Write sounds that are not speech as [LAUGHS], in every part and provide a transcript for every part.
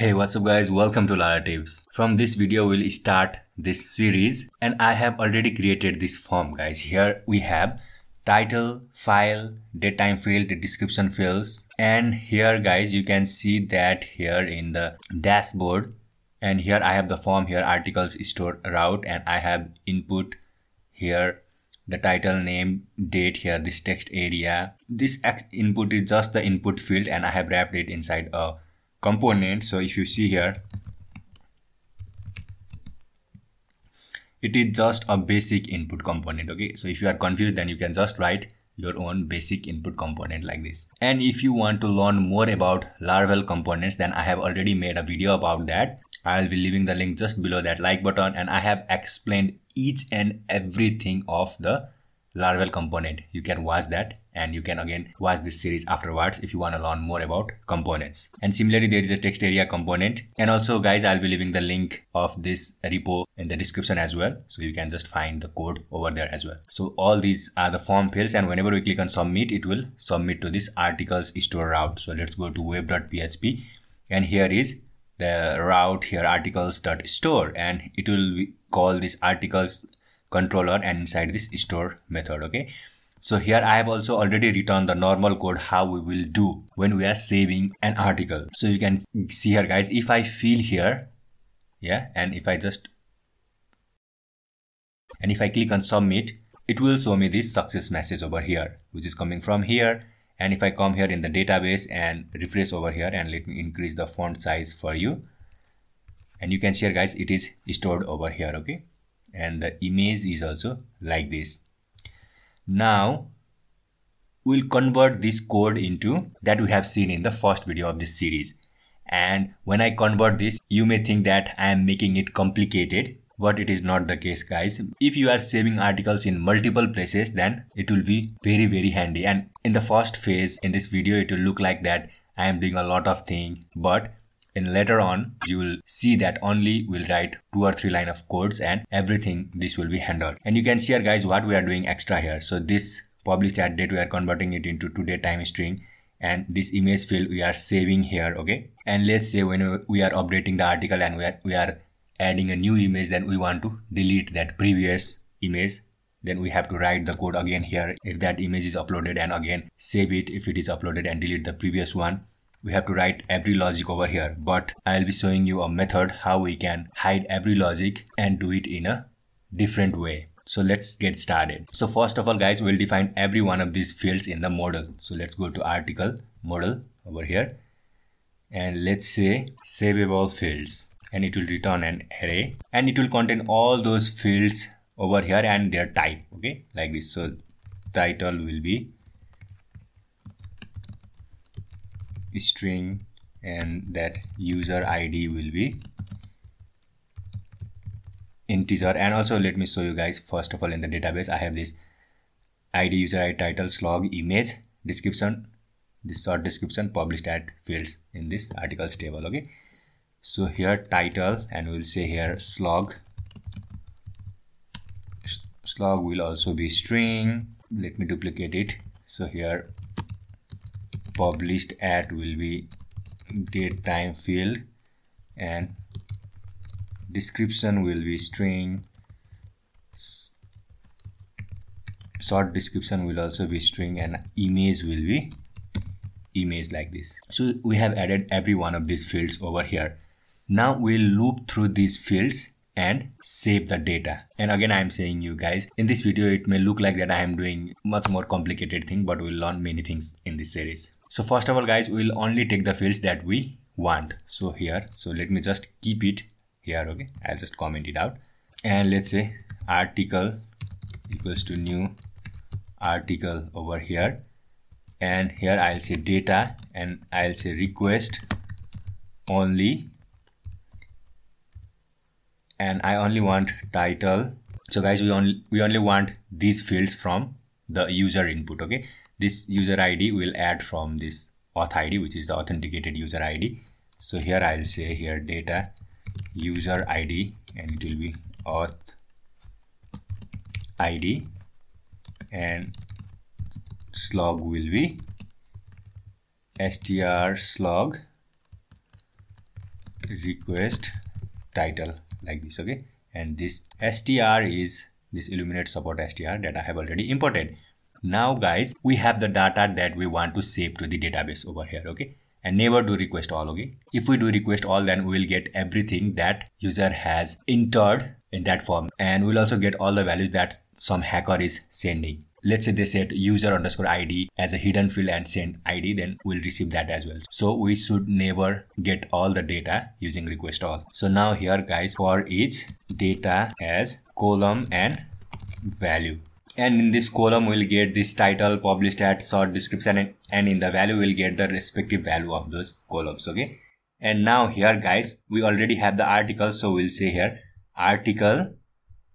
Hey what's up guys welcome to Lara Tips. From this video we'll start this series and I have already created this form guys. Here we have title, file, datetime field, description fields and here guys you can see that here in the dashboard and here I have the form here articles store route and I have input here the title name date here this text area this input is just the input field and I have wrapped it inside a component so if you see here it is just a basic input component okay so if you are confused then you can just write your own basic input component like this and if you want to learn more about laravel components then i have already made a video about that i'll be leaving the link just below that like button and i have explained each and everything of the laravel component you can watch that and you can again watch this series afterwards if you want to learn more about components and similarly there is a text area component and also guys i'll be leaving the link of this repo in the description as well so you can just find the code over there as well so all these are the form fields and whenever we click on submit it will submit to this articles store route so let's go to web.php and here is the route here articles.store and it will call this articles controller and inside this store method okay so here I have also already written the normal code how we will do when we are saving an article. So you can see here guys, if I fill here, yeah, and if I just, and if I click on submit, it will show me this success message over here, which is coming from here. And if I come here in the database and refresh over here and let me increase the font size for you. And you can see here guys, it is stored over here, okay? And the image is also like this now we'll convert this code into that we have seen in the first video of this series. And when I convert this, you may think that I am making it complicated, but it is not the case guys. If you are saving articles in multiple places, then it will be very, very handy. And in the first phase in this video, it will look like that I am doing a lot of thing, but and later on you will see that only we'll write two or three line of codes and everything this will be handled and you can see here guys what we are doing extra here so this published at date we are converting it into today time string and this image field we are saving here okay and let's say when we are updating the article and we are, we are adding a new image then we want to delete that previous image then we have to write the code again here if that image is uploaded and again save it if it is uploaded and delete the previous one we have to write every logic over here but I'll be showing you a method how we can hide every logic and do it in a different way. So let's get started. So first of all guys we'll define every one of these fields in the model. So let's go to article model over here and let's say savable fields and it will return an array and it will contain all those fields over here and their type okay like this so title will be string and that user id will be integer and also let me show you guys first of all in the database i have this id user id title slog image description this short description published at fields in this articles table okay so here title and we'll say here slog slog will also be string let me duplicate it so here published at will be date time field and description will be string short description will also be string and image will be image like this so we have added every one of these fields over here now we'll loop through these fields and save the data and again i'm saying you guys in this video it may look like that i am doing much more complicated thing but we'll learn many things in this series so first of all guys, we'll only take the fields that we want. So here, so let me just keep it here, okay? I'll just comment it out. And let's say article equals to new article over here. And here I'll say data and I'll say request only. And I only want title. So guys, we only, we only want these fields from the user input, okay? this user id will add from this auth id which is the authenticated user id so here i'll say here data user id and it will be auth id and slog will be str slog request title like this okay and this str is this illuminate support str that i have already imported now guys we have the data that we want to save to the database over here okay and never do request all okay if we do request all then we will get everything that user has entered in that form and we'll also get all the values that some hacker is sending let's say they set user underscore id as a hidden field and send id then we'll receive that as well so we should never get all the data using request all so now here guys for each data as column and value and in this column we'll get this title published at sort description and, in the value we'll get the respective value of those columns okay and now here guys we already have the article so we'll say here article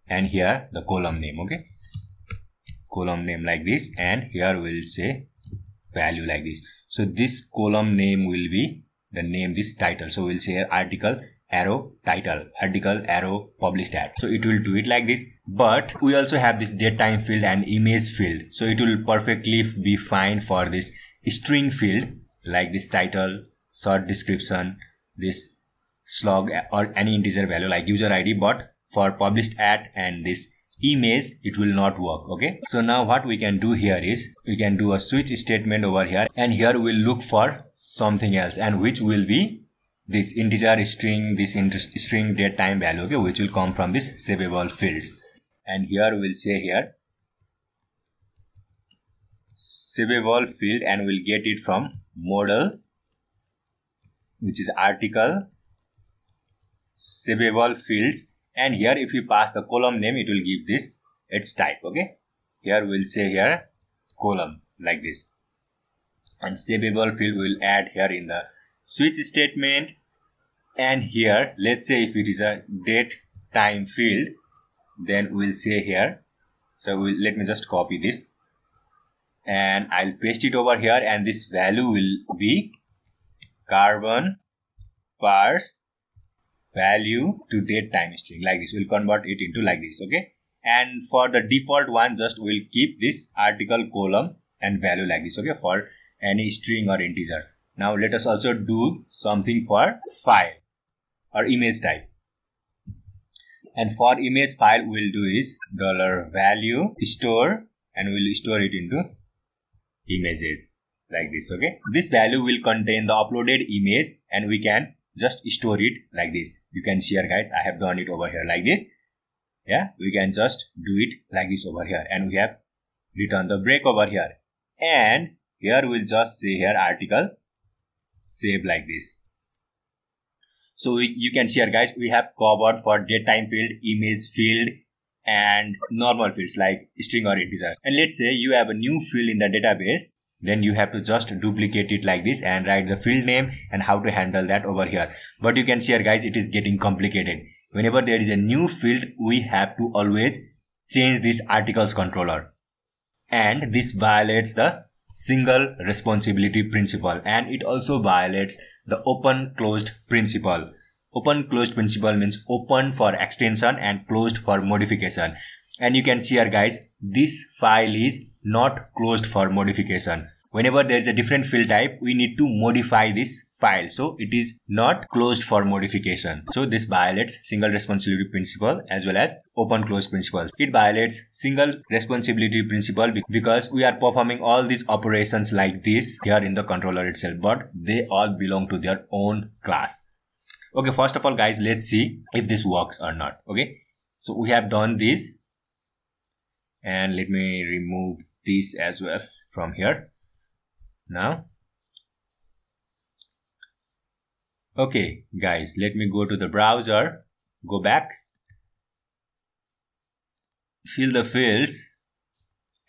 and here the column name okay column name like this and here we'll say value like this so this column name will be the name this title so we'll say article arrow title article arrow published at so it will do it like this but we also have this date time field and image field so it will perfectly be fine for this string field like this title short description this slug or any integer value like user id but for published at and this image it will not work okay so now what we can do here is we can do a switch statement over here and here we'll look for something else and which will be this integer string, this string date time value, okay, which will come from this savable fields. And here we'll say here savable field and we'll get it from model which is article savable fields and here if you pass the column name it will give this its type okay here we'll say here column like this and savable field will add here in the switch statement and here let's say if it is a date time field then we'll say here so we'll, let me just copy this and I'll paste it over here and this value will be carbon parse value to date time string like this we'll convert it into like this okay and for the default one just we'll keep this article column and value like this okay for any string or integer now let us also do something for file or image type. And for image file we'll do is dollar $value store and we'll store it into images like this okay. This value will contain the uploaded image and we can just store it like this. You can see here guys I have done it over here like this. Yeah we can just do it like this over here and we have written the break over here and here we'll just say here article save like this. So you can share guys, we have covered for daytime field, image field, and normal fields like string or integer. And let's say you have a new field in the database, then you have to just duplicate it like this and write the field name and how to handle that over here. But you can share guys, it is getting complicated. Whenever there is a new field, we have to always change this articles controller. And this violates the single responsibility principle and it also violates the open closed principle open closed principle means open for extension and closed for modification and you can see here guys this file is not closed for modification whenever there is a different field type we need to modify this file so it is not closed for modification so this violates single responsibility principle as well as open close principles it violates single responsibility principle because we are performing all these operations like this here in the controller itself but they all belong to their own class okay first of all guys let's see if this works or not okay so we have done this and let me remove this as well from here now okay guys let me go to the browser go back fill the fields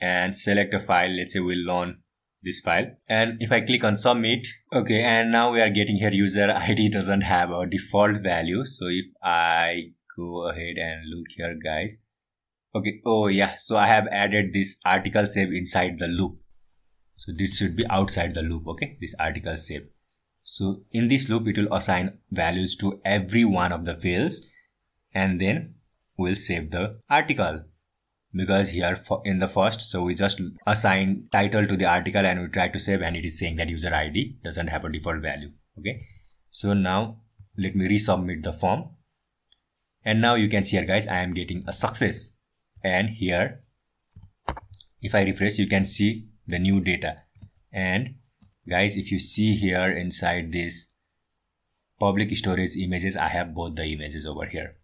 and select a file let's say we'll loan this file and if i click on submit okay and now we are getting here user [LAUGHS] id doesn't have a default value so if i go ahead and look here guys okay oh yeah so i have added this article save inside the loop so this should be outside the loop, okay? This article save. So in this loop, it will assign values to every one of the fields and then we'll save the article because here in the first, so we just assign title to the article and we try to save and it is saying that user ID doesn't have a default value, okay? So now let me resubmit the form. And now you can see here guys, I am getting a success. And here, if I refresh, you can see the new data and guys if you see here inside this public storage images I have both the images over here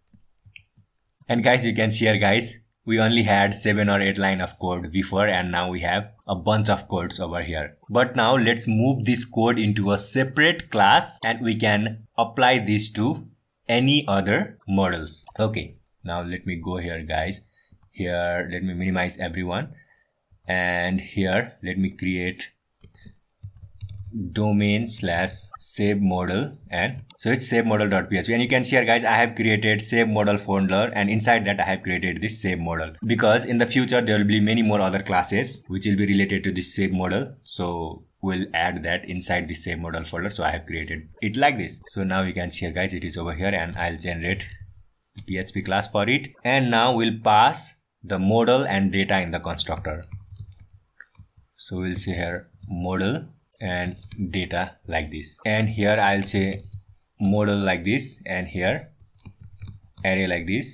and guys you can see here guys we only had seven or eight line of code before and now we have a bunch of codes over here but now let's move this code into a separate class and we can apply this to any other models okay now let me go here guys here let me minimize everyone and here let me create domain slash save model and so it's save model.psv and you can see here guys i have created save model folder and inside that i have created this save model because in the future there will be many more other classes which will be related to this save model so we'll add that inside the save model folder so i have created it like this so now you can see here guys it is over here and i'll generate php class for it and now we'll pass the model and data in the constructor so we'll say here model and data like this and here I'll say model like this and here array like this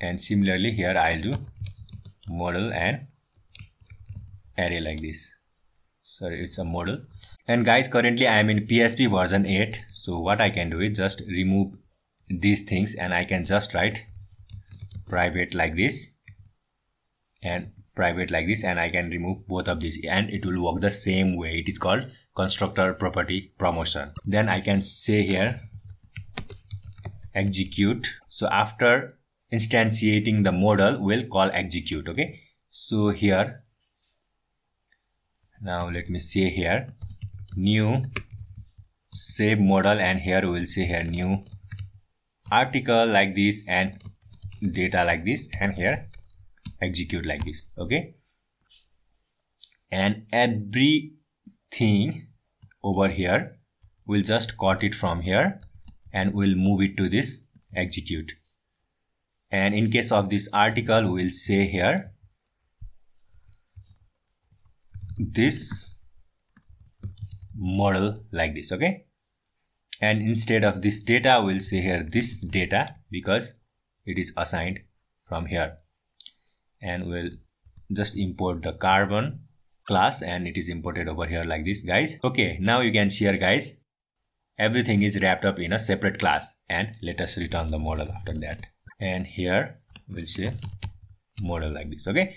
and similarly here I'll do model and array like this sorry it's a model and guys currently I'm in PSP version 8 so what I can do is just remove these things and I can just write private like this and private like this and I can remove both of these and it will work the same way. It is called constructor property promotion. Then I can say here execute. So after instantiating the model we'll call execute. Okay. So here now let me say here new save model and here we'll say here new article like this and data like this and here execute like this okay and everything over here we'll just cut it from here and we'll move it to this execute and in case of this article we'll say here this model like this okay and instead of this data we'll say here this data because it is assigned from here and we'll just import the carbon class and it is imported over here like this guys okay now you can see here guys everything is wrapped up in a separate class and let us return the model after that and here we'll see model like this okay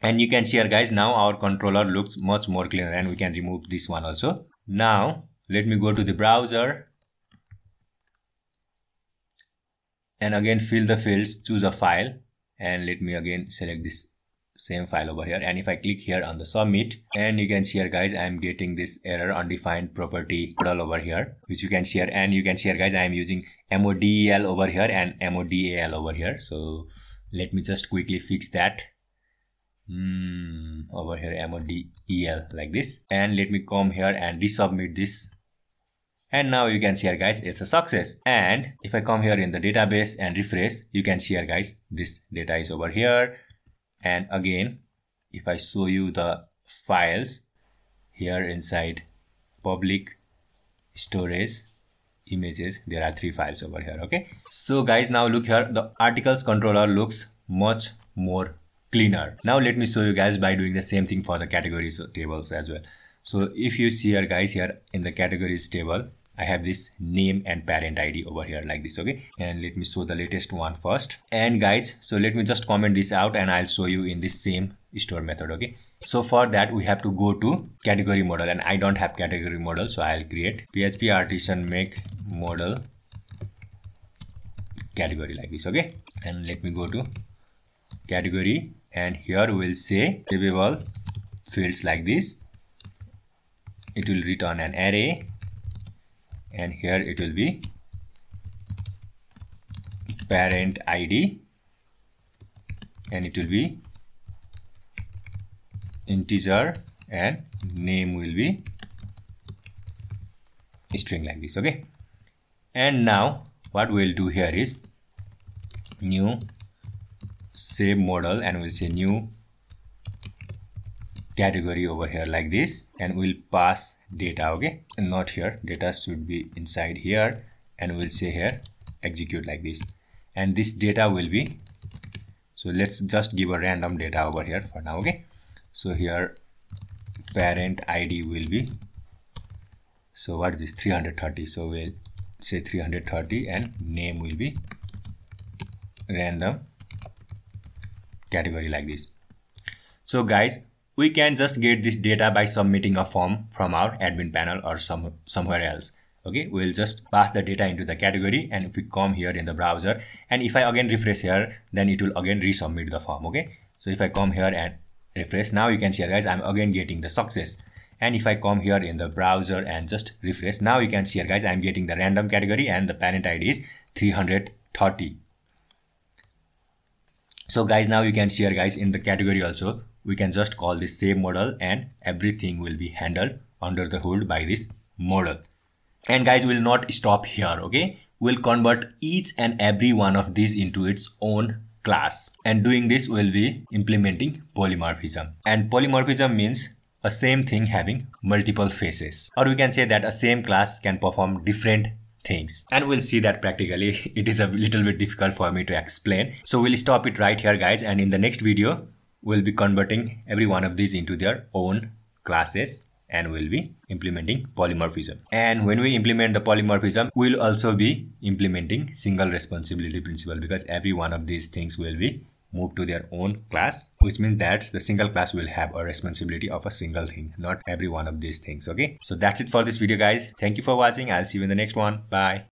and you can see here guys now our controller looks much more cleaner and we can remove this one also now let me go to the browser and again fill the fields choose a file and let me again select this same file over here and if I click here on the submit and you can see here guys I'm getting this error undefined property model over here which you can see here and you can see here guys I'm using MODEL over here and MODAL over here so let me just quickly fix that mm, over here MODEL like this and let me come here and resubmit this and now you can see here guys it's a success and if i come here in the database and refresh you can see here guys this data is over here and again if i show you the files here inside public storage images there are three files over here okay so guys now look here the articles controller looks much more cleaner now let me show you guys by doing the same thing for the categories tables as well so if you see here guys here in the categories table, I have this name and parent ID over here like this. Okay. And let me show the latest one first. And guys, so let me just comment this out and I'll show you in this same store method. Okay. So for that, we have to go to category model and I don't have category model. So I'll create PHP artisan make model category like this. Okay. And let me go to category and here we'll say table fields like this it will return an array and here it will be parent id and it will be integer and name will be string like this okay and now what we'll do here is new save model and we'll say new category over here like this and we'll pass data okay and not here data should be inside here and we'll say here execute like this and this data will be so let's just give a random data over here for now okay so here parent id will be so what is this 330 so we'll say 330 and name will be random category like this so guys we can just get this data by submitting a form from our admin panel or some somewhere else okay we'll just pass the data into the category and if we come here in the browser and if i again refresh here then it will again resubmit the form okay so if i come here and refresh now you can see guys i'm again getting the success and if i come here in the browser and just refresh now you can see guys i'm getting the random category and the parent id is 330 so guys now you can see here guys in the category also we can just call this same model and everything will be handled under the hood by this model. And guys, we'll not stop here, okay? We'll convert each and every one of these into its own class. And doing this, we'll be implementing polymorphism. And polymorphism means a same thing having multiple faces. Or we can say that a same class can perform different things and we'll see that practically [LAUGHS] it is a little bit difficult for me to explain so we'll stop it right here guys and in the next video we'll be converting every one of these into their own classes and we'll be implementing polymorphism. And when we implement the polymorphism, we'll also be implementing single responsibility principle because every one of these things will be moved to their own class, which means that the single class will have a responsibility of a single thing, not every one of these things. Okay. So that's it for this video guys. Thank you for watching. I'll see you in the next one. Bye.